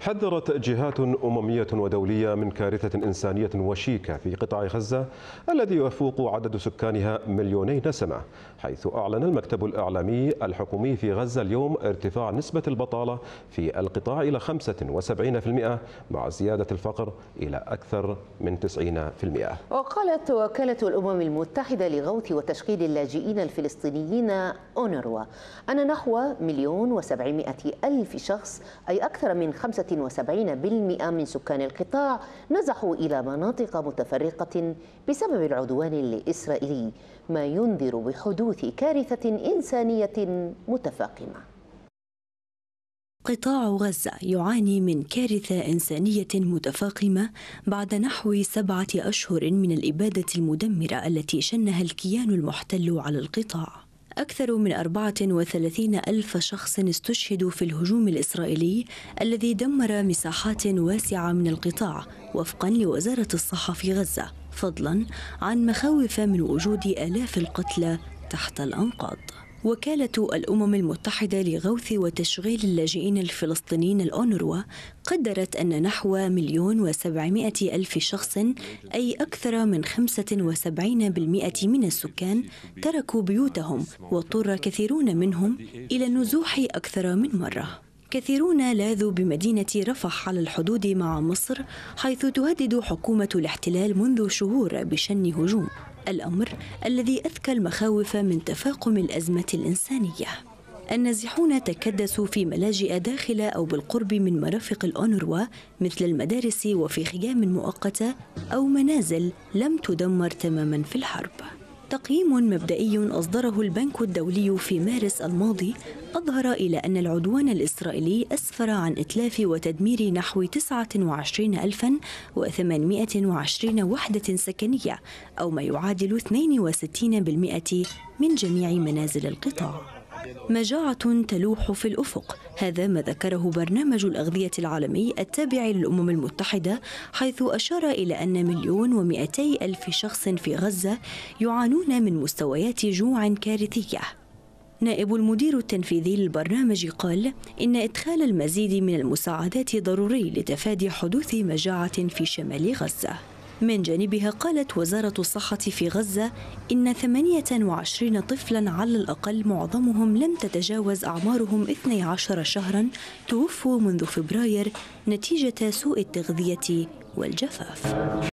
حذرت جهات أممية ودولية من كارثة إنسانية وشيكة في قطاع غزة الذي يفوق عدد سكانها مليوني نسمة حيث أعلن المكتب الإعلامي الحكومي في غزة اليوم ارتفاع نسبة البطالة في القطاع إلى 75% مع زيادة الفقر إلى أكثر من 90% وقالت وكالة الأمم المتحدة لغوث وتشغيل اللاجئين الفلسطينيين أونروا أن نحو مليون وسبعمائة ألف شخص أي أكثر من خمسة 76% من سكان القطاع نزحوا إلى مناطق متفرقة بسبب العدوان الإسرائيلي ما ينذر بحدوث كارثة إنسانية متفاقمة قطاع غزة يعاني من كارثة إنسانية متفاقمة بعد نحو سبعة أشهر من الإبادة المدمرة التي شنها الكيان المحتل على القطاع أكثر من 34 ألف شخص استشهدوا في الهجوم الإسرائيلي الذي دمر مساحات واسعة من القطاع وفقا لوزارة الصحة في غزة فضلا عن مخاوف من وجود آلاف القتلى تحت الأنقاض وكالة الأمم المتحدة لغوث وتشغيل اللاجئين الفلسطينيين الأونروا قدرت أن نحو مليون وسبعمائة ألف شخص أي أكثر من 75% من السكان تركوا بيوتهم واضطر كثيرون منهم إلى النزوح أكثر من مرة كثيرون لاذوا بمدينة رفح على الحدود مع مصر حيث تهدد حكومة الاحتلال منذ شهور بشن هجوم الأمر الذي أذكى المخاوف من تفاقم الأزمة الإنسانية النازحون تكدسوا في ملاجئ داخل أو بالقرب من مرافق الأونروا مثل المدارس وفي خيام مؤقتة أو منازل لم تدمر تماما في الحرب تقييم مبدئي أصدره البنك الدولي في مارس الماضي أظهر إلى أن العدوان الإسرائيلي أسفر عن إتلاف وتدمير نحو 29820 وحدة سكنية أو ما يعادل 62% من جميع منازل القطاع مجاعة تلوح في الأفق هذا ما ذكره برنامج الأغذية العالمي التابع للأمم المتحدة حيث أشار إلى أن مليون ومئتي ألف شخص في غزة يعانون من مستويات جوع كارثية نائب المدير التنفيذي للبرنامج قال إن إدخال المزيد من المساعدات ضروري لتفادي حدوث مجاعة في شمال غزة من جانبها قالت وزارة الصحة في غزة إن 28 طفلا على الأقل معظمهم لم تتجاوز أعمارهم 12 شهرا توفوا منذ فبراير نتيجة سوء التغذية والجفاف